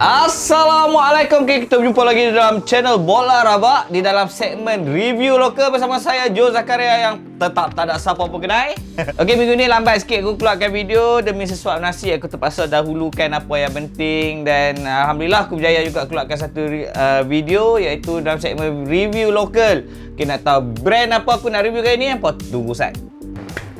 Assalamualaikum Kita berjumpa lagi dalam channel Bola Rabak Di dalam segmen review lokal bersama saya Joe Zakaria yang tetap tak ada siapa pun kenai Ok minggu ni lambat sikit aku keluarkan video Demi sesuap nasi aku terpaksa dahulukan apa yang penting Dan uh, Alhamdulillah aku berjaya juga keluarkan satu uh, video Iaitu dalam segmen review lokal Ok nak tahu brand apa aku nak review kali ni Apa tunggu saat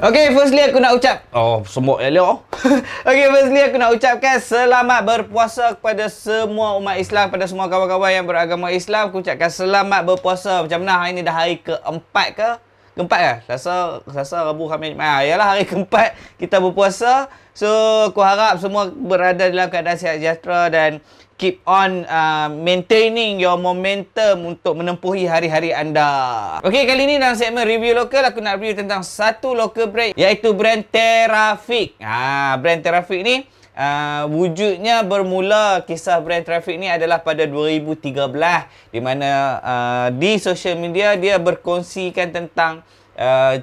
Okay, firstly aku nak ucap Oh, semua elok Okay, firstly aku nak ucapkan Selamat berpuasa kepada semua umat Islam Pada semua kawan-kawan yang beragama Islam Aku ucapkan selamat berpuasa Macam mana hari ni dah hari keempat ke? keempat lah. Selasa, Selasa, Rabu, Khamis. Ha, ah, ialah hari keempat kita berpuasa. So, aku harap semua berada dalam keadaan sihat sejahtera dan keep on uh, maintaining your momentum untuk menempuhi hari-hari anda. Okey, kali ni dalam segmen review lokal aku nak review tentang satu local brand iaitu brand Terafik. Ha, ah, brand Terafik ni Uh, wujudnya bermula kisah brand Traffic ni adalah pada 2013 di mana uh, di social media dia berkongsikan tentang uh,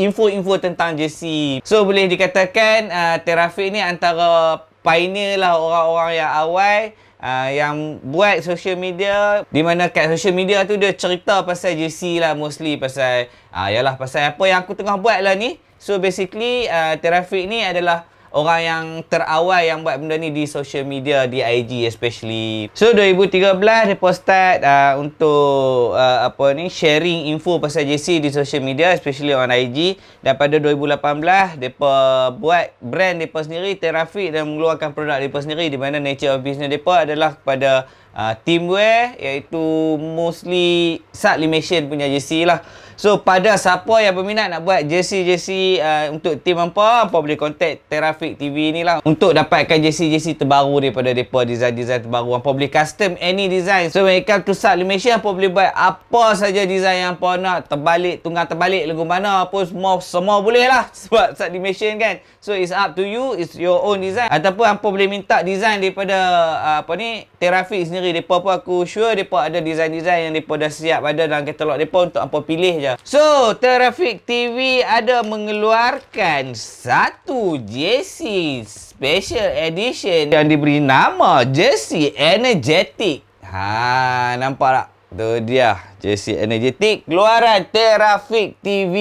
info-info tentang JC. So boleh dikatakan uh, Traffic ni antara pioneer lah orang-orang yang awal Uh, yang buat social media di mana kat social media tu dia cerita pasal JC lah mostly pasal uh, yalah pasal apa yang aku tengah buat lah ni so basically uh, Terafik ni adalah orang yang terawal yang buat benda ni di social media di IG especially so 2013 dia postat uh, untuk uh, apa ni sharing info pasal JC di social media especially on IG dan pada 2018 depa buat brand depa sendiri Terafik dan mengeluarkan produk depa sendiri di mana nature of business depa adalah kepada Ah, team wear iaitu mostly sublimation punya jersey lah so pada siapa yang berminat nak buat jersey-jersey uh, untuk team hampa hampa boleh contact Terrafik TV ni lah untuk dapatkan jersey-jersey terbaru daripada mereka design-design terbaru hampa boleh custom any design so when it comes to sublimation hampa boleh buat apa saja design yang hampa nak terbalik tunggal terbalik lagu mana pun semua semua boleh lah sebab sublimation kan so it's up to you it's your own design ataupun hampa boleh minta design daripada uh, apa ni Terrafik ni sendiri depa pun aku sure depa ada design-design yang depa dah siap ada dalam katalog depa untuk apa pilih je. So, Traffic TV ada mengeluarkan satu JC special edition yang diberi nama JC Energetic. Ha, nampak tak? Tu dia JC Energetic keluaran Terrafik TV.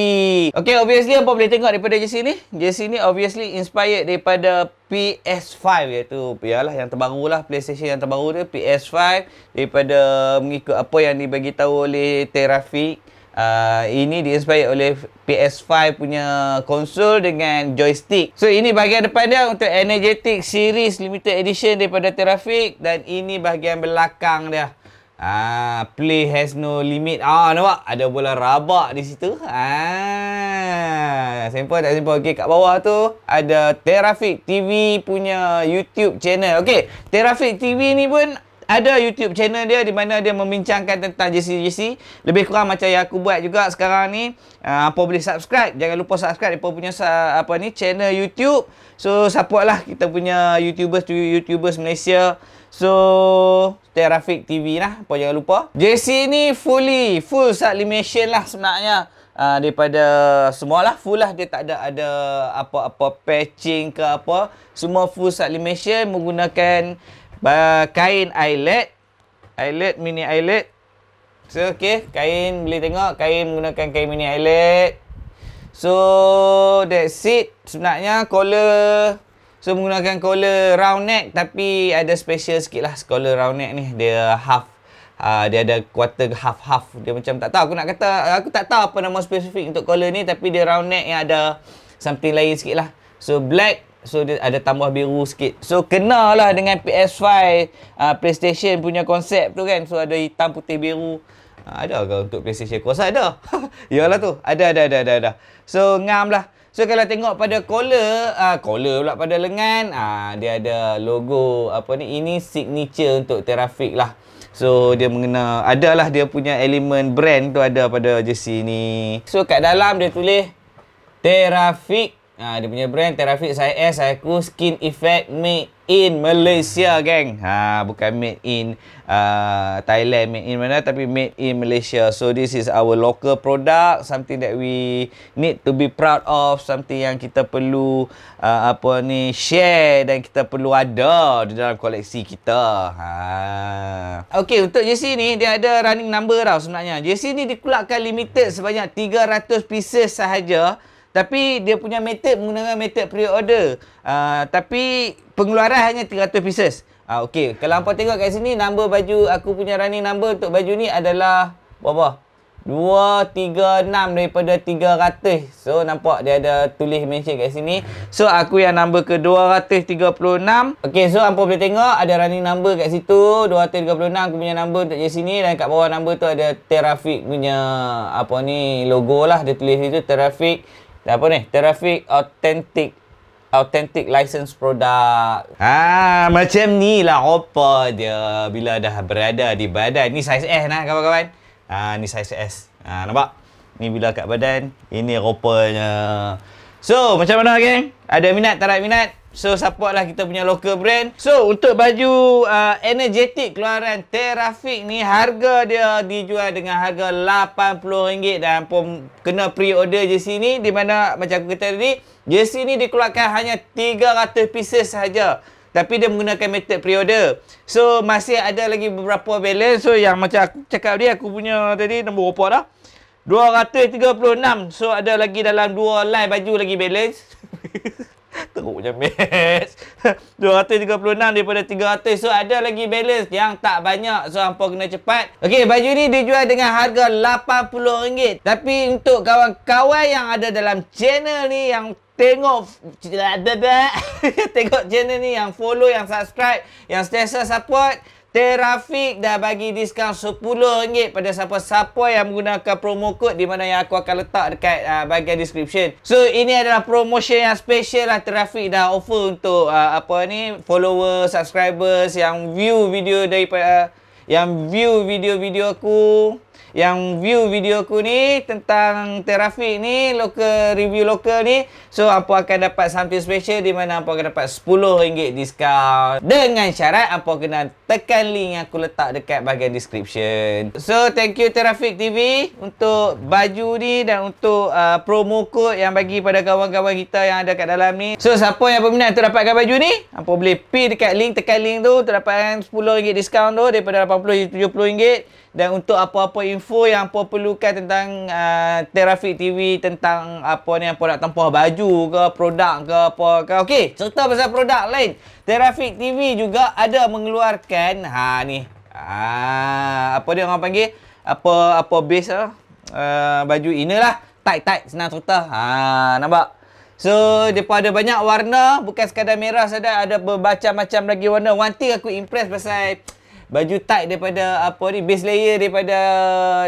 Okay, obviously apa boleh tengok daripada JC ni? JC ni obviously inspired daripada PS5 iaitu ialah yang terbaru lah PlayStation yang terbaru dia PS5 daripada mengikut apa yang dibagi tahu oleh Terrafik. Uh, ah, ini diinspired oleh PS5 punya konsol dengan joystick. So ini bahagian depan dia untuk Energetic Series Limited Edition daripada Terrafik dan ini bahagian belakang dia. Ah, play has no limit. Ah, nampak? Ada bola rabak di situ. Ah, simple tak simple? Okey, kat bawah tu ada Terafik TV punya YouTube channel. Okey, Terafik TV ni pun ada YouTube channel dia di mana dia membincangkan tentang JC-JC lebih kurang macam yang aku buat juga sekarang ni uh, apa boleh subscribe jangan lupa subscribe dia punya apa ni channel YouTube so lah kita punya YouTubers YouTubers Malaysia so Terafik TV lah apa jangan lupa JC ni fully full sublimation lah sebenarnya Uh, daripada lah full lah dia tak ada ada apa-apa patching ke apa semua full sublimation menggunakan kain eyelet eyelet mini eyelet so okay, kain boleh tengok kain menggunakan kain mini eyelet so that's it sebenarnya collar so menggunakan collar round neck tapi ada special sikit lah collar round neck ni dia half Uh, dia ada quarter half half dia macam tak tahu aku nak kata aku tak tahu apa nama spesifik untuk collar ni tapi dia round neck yang ada something lain sikit lah so black So dia ada tambah biru sikit. So kenalah dengan PS5 uh, ah, PlayStation punya konsep tu kan. So ada hitam putih biru. Uh, ada ke untuk PlayStation? Kuasa ada. Yalah tu. Ada ada ada ada ada. So ngam lah. So kalau tengok pada collar, uh, ah, collar pula pada lengan, uh, dia ada logo apa ni. Ini signature untuk Terafik lah. So dia mengena adalah dia punya elemen brand tu ada pada jersey ni. So kat dalam dia tulis Terafik Ha, dia punya brand Terafit saya S saya skin effect made in Malaysia geng. Ha bukan made in uh, Thailand made in mana tapi made in Malaysia. So this is our local product something that we need to be proud of something yang kita perlu uh, apa ni share dan kita perlu ada di dalam koleksi kita. Ha. okay untuk JC ni dia ada running number tau sebenarnya. JC ni dikulakkan limited sebanyak 300 pieces sahaja tapi dia punya method menggunakan method pre-order uh, tapi pengeluaran hanya 300 pieces uh, okey kalau hangpa tengok kat sini number baju aku punya running number untuk baju ni adalah berapa 236 daripada 300 So nampak dia ada tulis mention kat sini So aku yang number ke 236 Okay so hampa boleh tengok ada running number kat situ 236 aku punya number untuk je ni Dan kat bawah number tu ada Terafik punya apa ni logo lah Dia tulis situ Terafik dan apa ni? Terafik Authentic Authentic License Product. Ha, macam ni lah apa dia bila dah berada di badan. Ni size S nak kawan-kawan. Ha, ni size S. Ha, nampak? Ni bila kat badan, ini rupanya. So, macam mana geng? Ada minat tak ada minat? So lah kita punya local brand. So untuk baju uh, energetic keluaran Terrafik ni harga dia dijual dengan harga RM80 dan pun kena pre-order je sini di mana macam aku kata tadi, jersey ni dikeluarkan hanya 300 pieces saja. Tapi dia menggunakan method pre-order. So masih ada lagi beberapa balance. So yang macam aku cakap dia aku punya tadi nombor berapa dah? 236. So ada lagi dalam dua line baju lagi balance. Teruk je Max 236 daripada 300 So ada lagi balance yang tak banyak So hampa kena cepat Okey baju ni dijual dengan harga RM80 Tapi untuk kawan-kawan yang ada dalam channel ni Yang tengok Tengok channel ni Yang follow, yang subscribe Yang sentiasa support Terafik dah bagi diskaun RM10 pada siapa-siapa yang menggunakan promo code di mana yang aku akan letak dekat uh, bahagian description. So ini adalah promotion yang special lah Terafik dah offer untuk uh, apa ni follower, subscribers yang view video daripada uh, yang view video-video aku yang view video aku ni tentang Terrafik ni local review local ni so apa akan dapat something special di mana apa akan dapat RM10 diskaun dengan syarat apa kena tekan link yang aku letak dekat bahagian description so thank you Terrafik TV untuk baju ni dan untuk uh, promo code yang bagi pada kawan-kawan kita yang ada kat dalam ni so siapa yang berminat untuk dapatkan baju ni apa boleh pergi dekat link tekan link tu untuk dapatkan RM10 diskaun tu daripada RM80 RM70 dan untuk apa-apa info info yang apa perlukan tentang uh, Terafik TV tentang apa ni apa nak tempah baju ke produk ke apa ke okey cerita pasal produk lain Terafik TV juga ada mengeluarkan ha ni ha, apa dia orang panggil apa apa base uh, baju inilah tight tight senang cerita ha nampak So, depa ada banyak warna, bukan sekadar merah saja, ada bermacam-macam lagi warna. One thing aku impress pasal baju tight daripada apa ni base layer daripada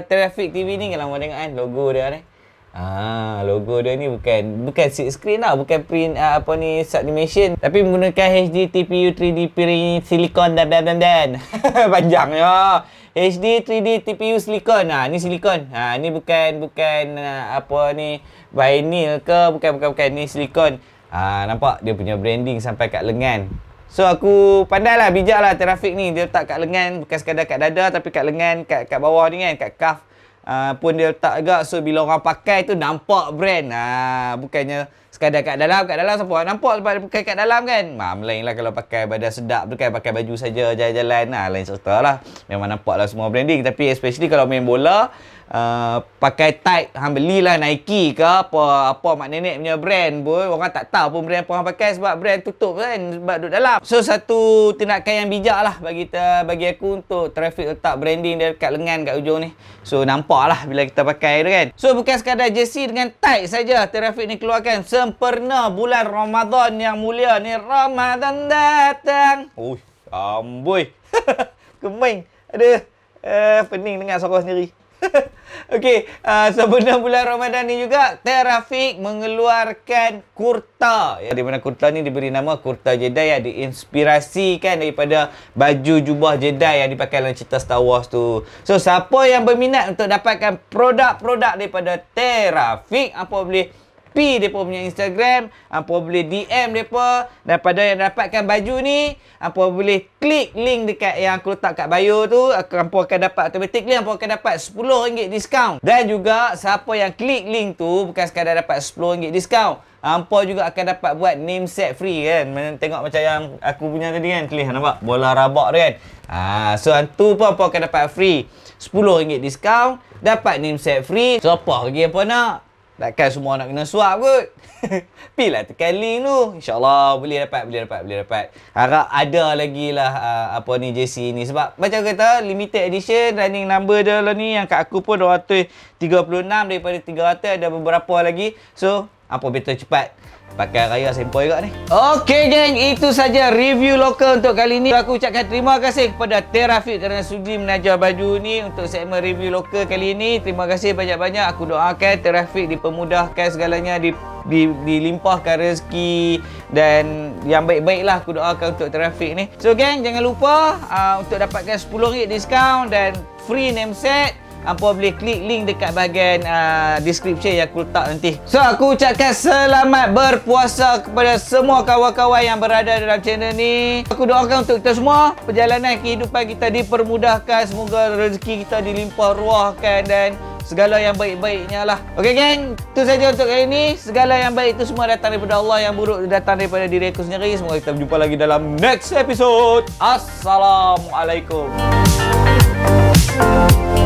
traffic TV ni kalau orang tengok kan logo dia ni Ah, logo dia ni bukan bukan six screen lah, bukan print uh, apa ni sublimation tapi menggunakan HD TPU 3D print silikon dan dan dan, dan. panjangnya HD 3D TPU silikon ah ni silikon ah ni bukan bukan uh, apa ni vinyl ke bukan bukan bukan ni silikon ah nampak dia punya branding sampai kat lengan So aku pandai lah, bijak lah trafik ni Dia letak kat lengan, bukan sekadar kat dada Tapi kat lengan, kat, kat bawah ni kan, kat calf uh, ah, Pun dia letak juga So bila orang pakai tu nampak brand uh, Bukannya sekadar kat dalam Kat dalam siapa nampak sebab dia pakai kat dalam kan Mah, Lain lah kalau pakai badan sedap tu kan Pakai baju saja jalan-jalan lah Lain serta lah, memang nampak lah semua branding Tapi especially kalau main bola uh, pakai tag hang belilah Nike ke apa apa mak nenek punya brand pun orang tak tahu pun brand apa hang pakai sebab brand tutup kan sebab duduk dalam so satu tindakan yang bijak lah bagi, kita, bagi aku untuk traffic letak branding dia dekat lengan kat ujung ni so nampak lah bila kita pakai tu kan so bukan sekadar jersey dengan tag saja traffic ni keluarkan sempurna bulan Ramadan yang mulia ni Ramadan datang Ui, amboi kemeng ada Uh, pening dengar suara sendiri Okey, uh, sebelum bulan Ramadan ni juga, Terafik mengeluarkan kurta. Ya, di mana kurta ni diberi nama kurta Jedi yang diinspirasikan daripada baju jubah Jedi yang dipakai dalam cerita Star Wars tu. So, siapa yang berminat untuk dapatkan produk-produk daripada Terafik, apa boleh Pi mereka punya Instagram. Apa ah, boleh DM mereka. Daripada yang dapatkan baju ni. Apa ah, boleh klik link dekat yang aku letak kat bio tu. Apa ah, akan dapat. Automatik link apa akan dapat RM10 diskaun. Dan juga siapa yang klik link tu. Bukan sekadar dapat RM10 diskaun. Apa juga akan dapat buat name set free kan. Tengok macam yang aku punya tadi kan. Kelihan nampak. Bola rabak tu kan. Ah, so tu pun apa akan dapat free. RM10 diskaun. Dapat name set free. So apa lagi apa nak. Takkan semua nak kena suap kot. Pilah tekan link tu. InsyaAllah boleh dapat, boleh dapat, boleh dapat. Harap ada lagi lah uh, apa ni JC ni. Sebab macam kata limited edition running number dia lah ni. Yang kat aku pun 236 daripada 300 ada beberapa lagi. So apa betul cepat pakai raya sempoi juga ni. Okey geng, itu saja review lokal untuk kali ni. Aku ucapkan terima kasih kepada Terafit kerana sudi menaja baju ni untuk segmen review lokal kali ni. Terima kasih banyak-banyak. Aku doakan Terafit dipermudahkan segalanya di di dilimpahkan rezeki dan yang baik-baiklah aku doakan untuk Terafit ni. So geng, jangan lupa uh, untuk dapatkan 10 ringgit diskaun dan free name set. Ampua boleh klik link dekat bahagian uh, description yang aku letak nanti. So aku ucapkan selamat berpuasa kepada semua kawan-kawan yang berada dalam channel ni. Aku doakan untuk kita semua perjalanan kehidupan kita dipermudahkan. Semoga rezeki kita dilimpah ruahkan dan segala yang baik-baiknya lah. Okay geng, itu saja untuk kali ini. Segala yang baik itu semua datang daripada Allah yang buruk datang daripada diri aku sendiri. Semoga kita berjumpa lagi dalam next episode. Assalamualaikum. Thank